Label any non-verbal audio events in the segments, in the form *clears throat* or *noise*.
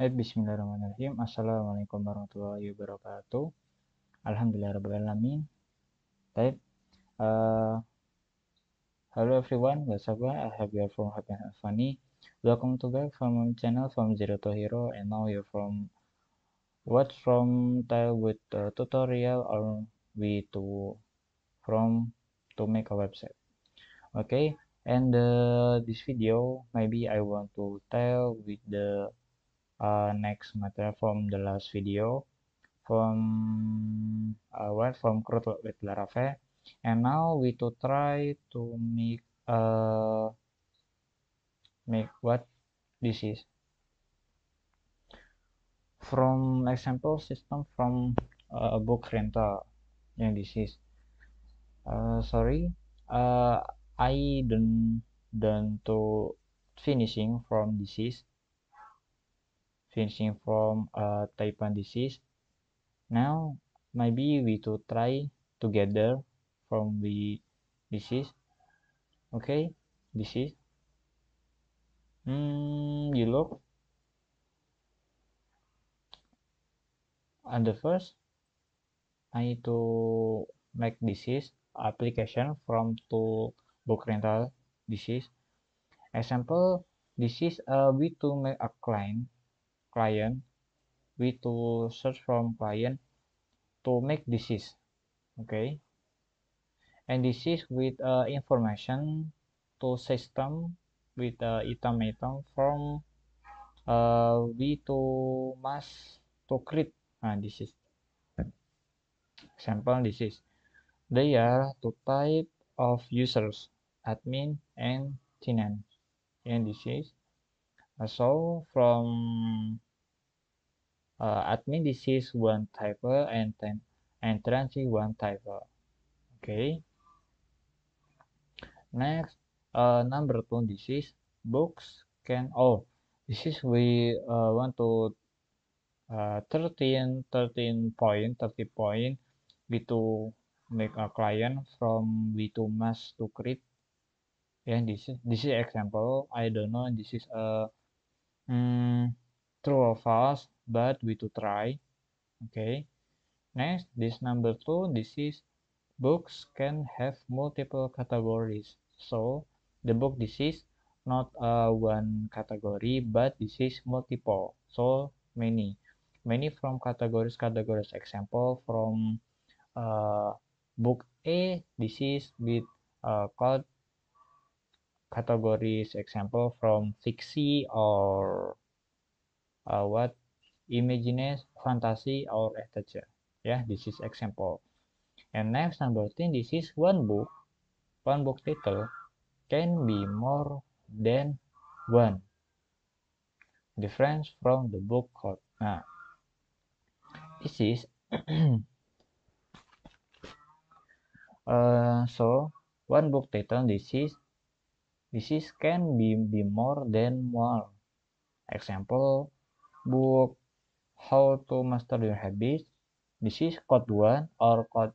Baik, bismillahirrahmanirrahim. Assalamualaikum warahmatullahi wabarakatuh. Alhamdulillahirrahmanirrahim. Baik. Uh, eh, hello everyone, up? I have you from Happy and Welcome to back from channel from Zero to Hero and now you're from what from tell with a tutorial or we to from to make a website. Okay, and uh, this video maybe I want to tell with the uh, next material from the last video from uh, well from crude with Laravel and now we to try to make uh, make what this is from example system from uh, a book rental yang this is uh, sorry uh, I don't done to finishing from this is finishing from a type 1 disease. Now, maybe we to try together from the disease. Okay, disease. Hmm, you look. And the first, I need to make disease application from to book rental disease. Example, this is a we to make a client client we to search from client to make disease okay and this is with uh, information to system with uh, item item from uh, we to must to create nah, uh, this is example this is they are two type of users admin and tenant and this is So from uh, admin this is one type and then entrance is one type, Okay. Next, uh, number two this is books can oh this is we uh, want to uh, 13 13 point 30 point we to make a client from we to mass to create and this is this is example i don't know this is a Mm, true or false, but we to try. Okay. Next, this number two, this is books can have multiple categories. So, the book this is not uh, one category, but this is multiple. So, many. Many from categories, categories. Example from uh, book A, this is with uh, called categories example from fiksi or uh, what imagines fantasy or etc yeah this is example and next number 10 this is one book one book title can be more than one difference from the book code nah this is *clears throat* uh, so one book title this is This is can be, be more than one. Example, book How to Master Your Habits. This is code one or code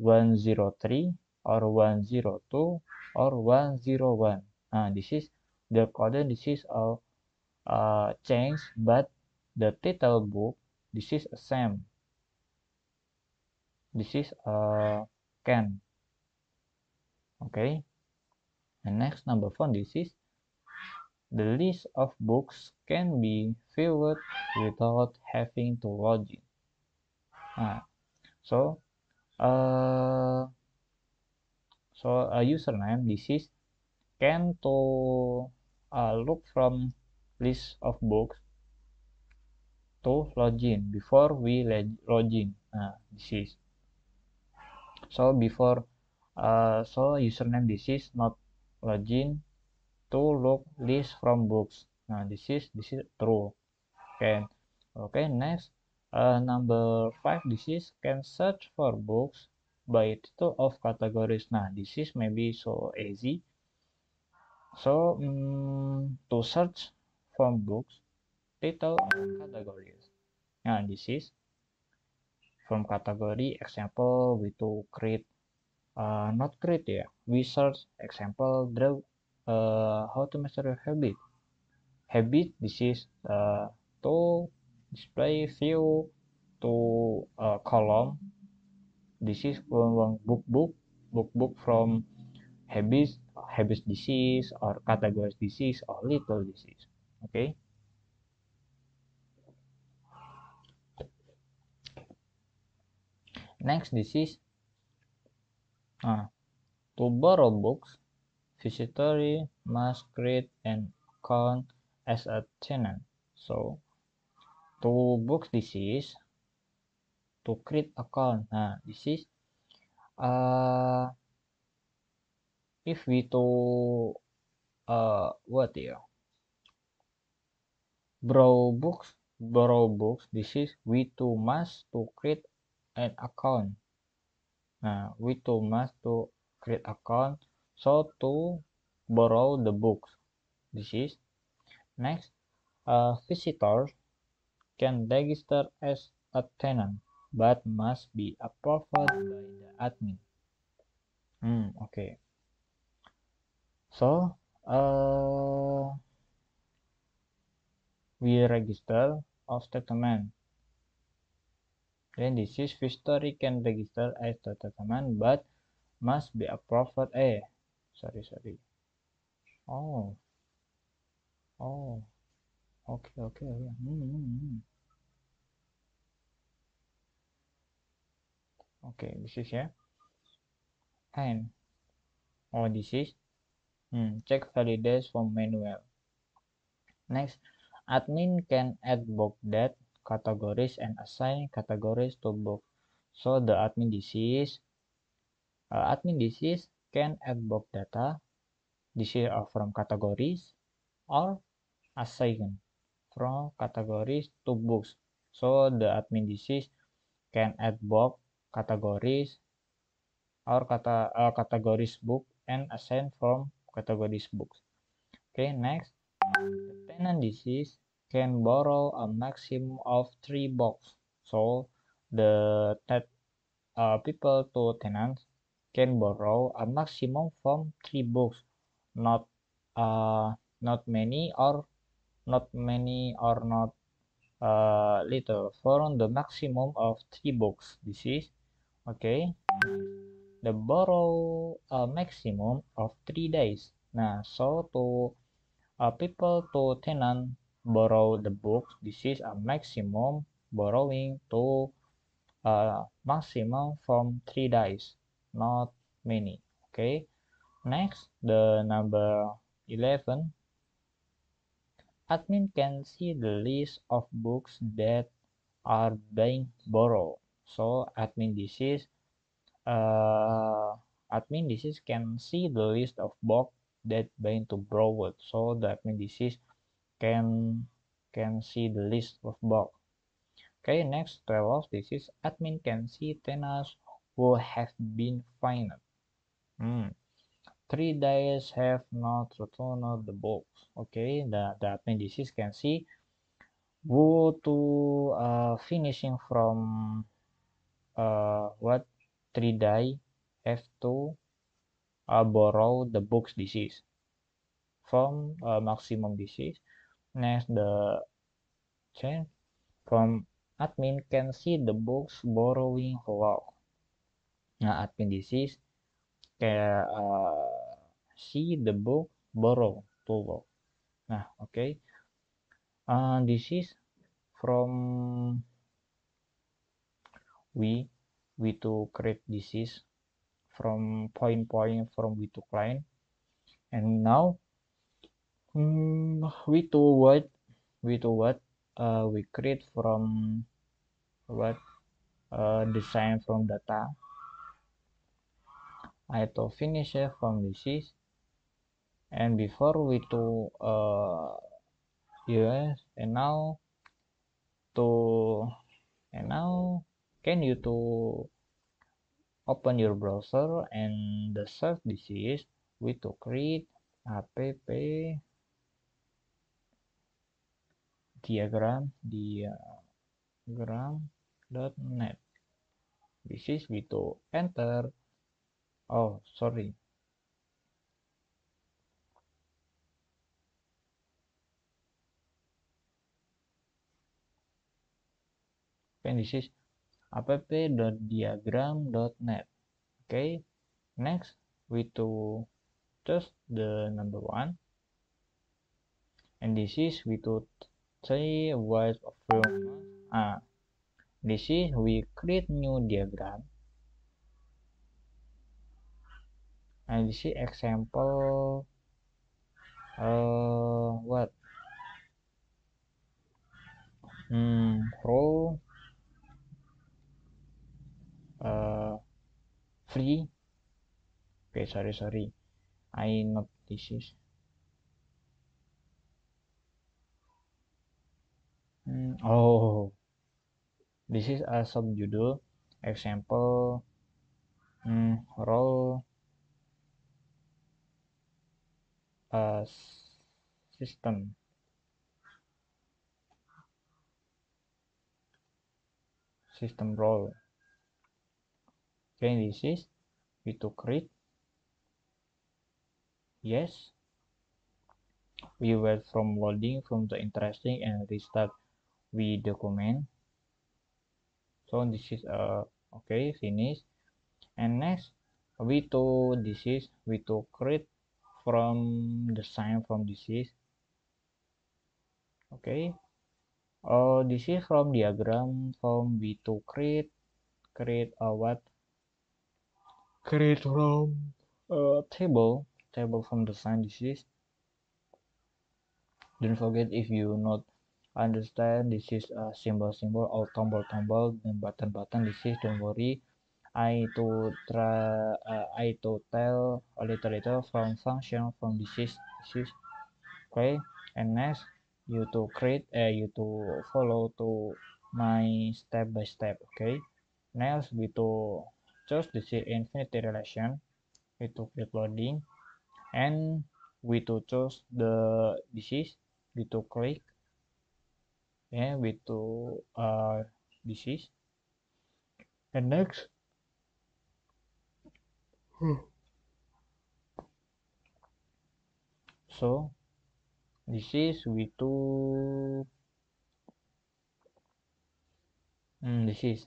one zero three or one zero two or one zero one. Ah, this is the code. This is a uh, change, but the title book this is a same. This is a uh, can. Okay. And next number found this is the list of books can be viewed without having to login. Ah, so uh, so a username this is can to uh, ah, look from list of books to login before we login nah, this is so before uh, so username this is not login to look list from books. Nah, this is this is true. Okay. Okay, next uh, number five. This is can search for books by title of categories. Nah, this is maybe so easy. So um, to search from books, title and categories. Nah, this is from category example we to create uh, not great ya. We search example draw uh, how to master your habit. Habit this is uh, to display view to uh, column. This is from book book book book from habits habits disease or categories disease or little disease. Okay. Next, disease. Ah, to borrow books, visitor must create an account as a tenant. So, to books this is to create account. Nah, this is uh, if we to uh, what ya? Borrow books, borrow books. This is we to must to create an account. Nah, we must to create account, so to borrow the books. This is next. A visitor can register as a tenant, but must be approved by the admin. Hmm, okay. So, uh, we register of statement Then this is history can register as data command but must be approved eh sorry sorry oh oh oke okay, oke okay, okay. Hmm hmm, hmm, hmm. okay this is ya and oh this is hmm, check validates for manual next admin can add book that categories and assign categories to book, So the admin disease, uh, admin disease can add book data, disease are uh, from categories, or assign from categories to books. So the admin disease can add book categories or kata, uh, categories book and assign from categories books. Okay, next. The tenant disease can borrow a maximum of three books. So the that uh, people to tenants can borrow a maximum from three books, not uh, not many or not many or not uh, little from the maximum of three books. This is okay. The borrow a maximum of three days. Nah, so to uh, people to tenant borrow the books. This is a maximum borrowing to uh, maximum from three days, not many. Okay. Next, the number eleven. Admin can see the list of books that are being borrowed. So admin this is uh, admin this is can see the list of books that being to borrowed. So the admin this is can can see the list of box. Okay, next travel. This is admin can see tenants who have been fined. Hmm. Three days have not returned the box. Okay, the, the admin this is can see who to uh, finishing from uh, what three day have to uh, borrow the box disease from uh, maximum disease Next, the change from admin can see the books borrowing log. Nah, admin this is can uh, eh, see the book borrow to log. Nah, oke. Okay. Uh, eh, this is from we we to create this is from point point from we to client and now Hmm, we to what? We to what? Uh, we create from what? Uh, design from data. I to finish from disease. And before we to uh, yes, and now to and now can you to open your browser and the search is we to create app diagram diagram dot net this is we gitu. to enter oh sorry this is app dot dot diagram net okay next we to just the number one and this is we to three of room. ah This is we create new diagram. And this is example uh, what? Hmm, row uh, free. Okay, sorry, sorry. I not this is Hmm, oh, this is a subjudul example hmm, role uh, system. System role. Okay, this is we to create. Yes. We wait from loading from the interesting and restart we document so this is uh, okay finish and next we to this is we to create from the sign from this is okay uh, this is from diagram from we to create create a what create from a uh, table table from the sign this is don't forget if you not understand this is a symbol-symbol or tombol-tombol dan button-button this is don't worry I to try uh, I to tell a little little from function from this is this is okay and next you to create uh, you to follow to my step by step okay next we to choose this is infinity relation we to click loading and we to choose the this is we to click okay, ya, with two uh, disease and next hmm. so this is v2 mm, this is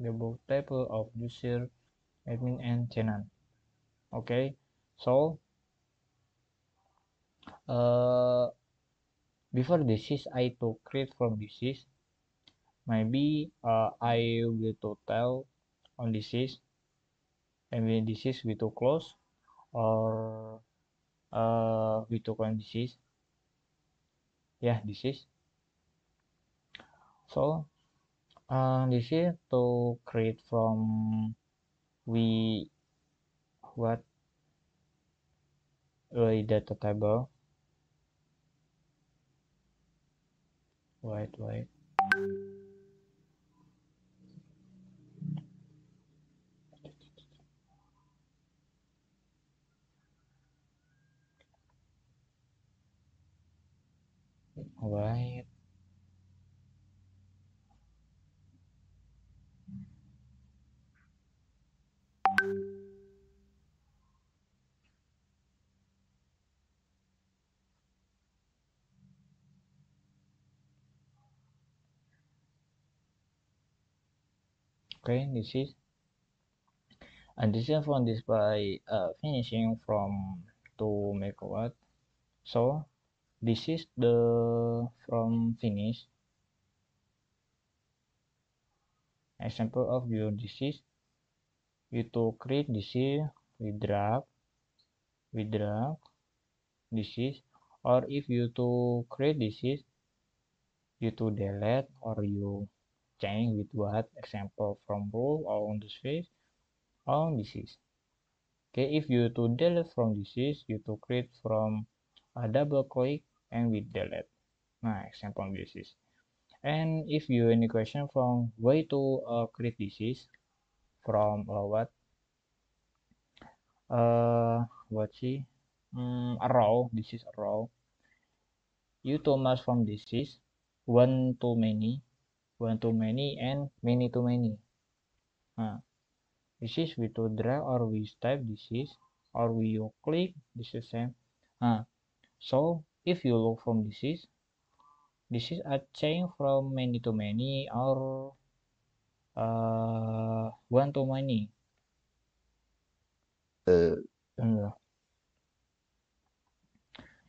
the book table of user admin and channel okay so uh, before disease I to create from disease maybe uh, I will to tell on disease and when disease we to close or uh, we to on disease yeah disease so uh, this is to create from we what uh, data table wait, wait. All right. Okay, this is and this is from this by uh, finishing from to make what. So this is the from finish example of your disease You to create disease we drag we drag disease or if you to create disease you to delete or you change with what example from rule or on the space on disease. Okay, if you to delete from disease, you to create from a double click and with delete. Nah, example on disease. And if you any question from way to uh, create disease from uh, what? Uh, what sih? Mm, a row. This is a row. You to much from disease one too many one to many and many to many. Nah, this is we to drag or we type this is or we you click this is same. Nah, so if you look from this is this is a change from many to many or uh, one to many. Uh, nah.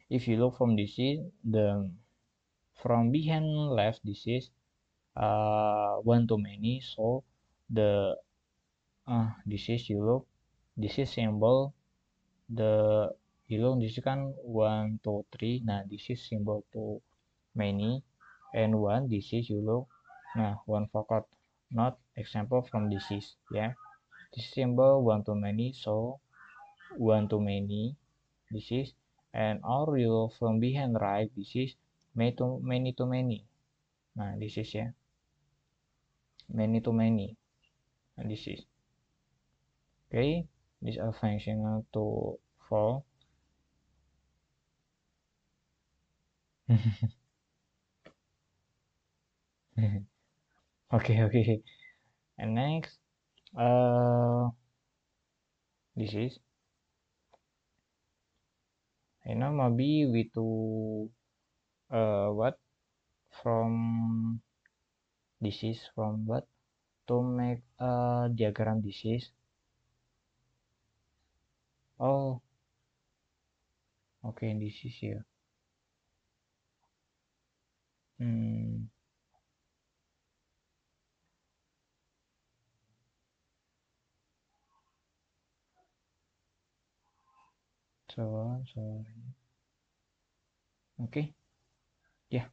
if you look from this is the from behind left this is uh, one to many so the uh, this is yellow this is symbol the yellow this is kan one two three nah this is symbol too many and one this is yellow nah one forgot not example from this is yeah. this symbol one to many so one to many this is and all yellow from behind right this is many too many to many nah this is ya many to many nah, this is okay this are functional to for *laughs* okay okay and next uh, this is and now maybe we to uh, what from disease from what to make a diagram disease oh okay this is here hmm so so okay yeah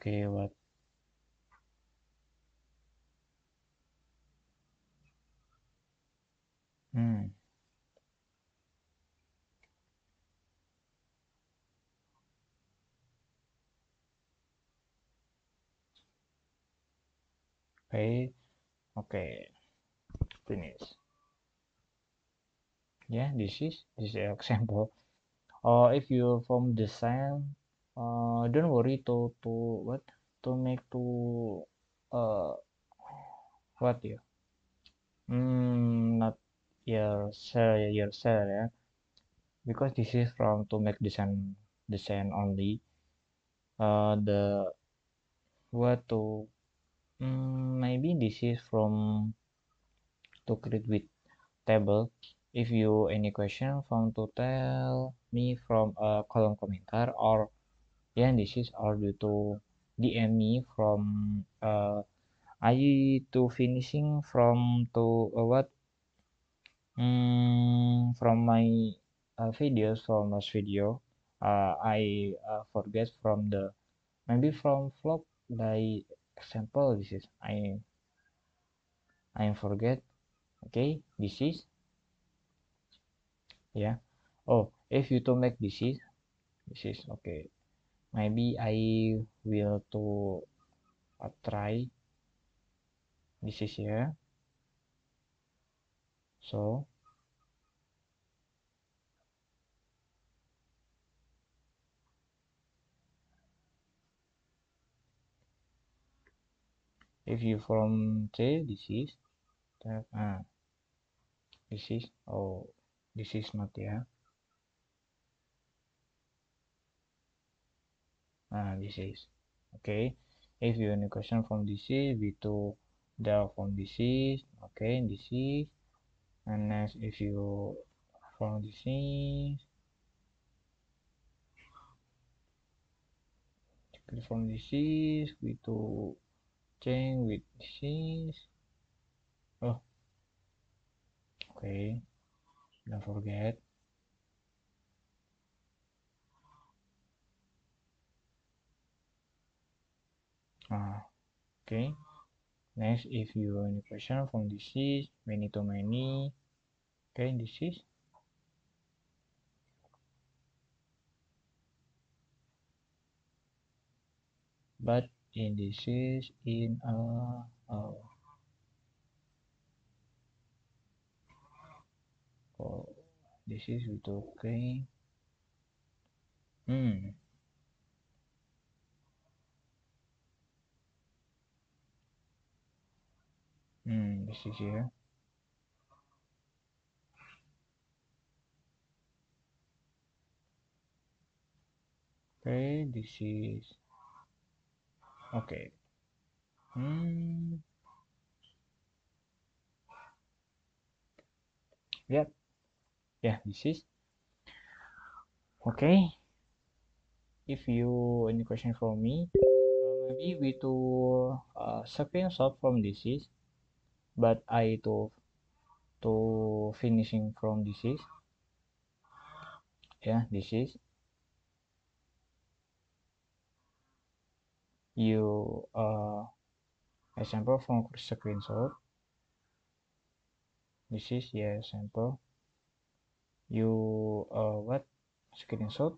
okay what Hmm. okay okay finish yeah this is this is *laughs* example or if you from design uh, don't worry to to what to make to uh, what ya hmm not your sell your sell ya because this is from to make design design only uh, the what to hmm maybe this is from to create with table if you any question from to tell me from a column komentar or yeah this is all due to DM me from uh, I to finishing from to uh, what mm, from my uh, videos from last video uh, I uh, forget from the maybe from vlog by example this is I I forget okay this is yeah oh if you to make this is this is okay maybe I will to uh, try this is here so if you from say this is that ah this is oh this is not here yeah. uh, this is okay if you have any question from this is we to there from this is okay this is and next if you from this is from this is we to change with this is oh okay don't forget Ah, okay next if you have any question from this is many to many okay this is but in this is in a oh this is with okay hmm This is here. okay this is okay mm. yep yeah this is okay if you any question for me uh, maybe we to uh, something solve from this is but I to to finishing from this is yeah this is you uh example from screenshot this is yeah example you uh what screenshot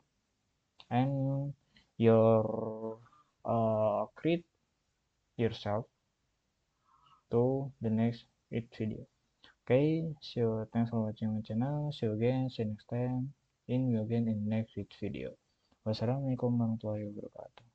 and your uh create yourself to the next it video okay so thanks for watching my channel see you again see you next time in we again in next week video wassalamualaikum warahmatullahi wabarakatuh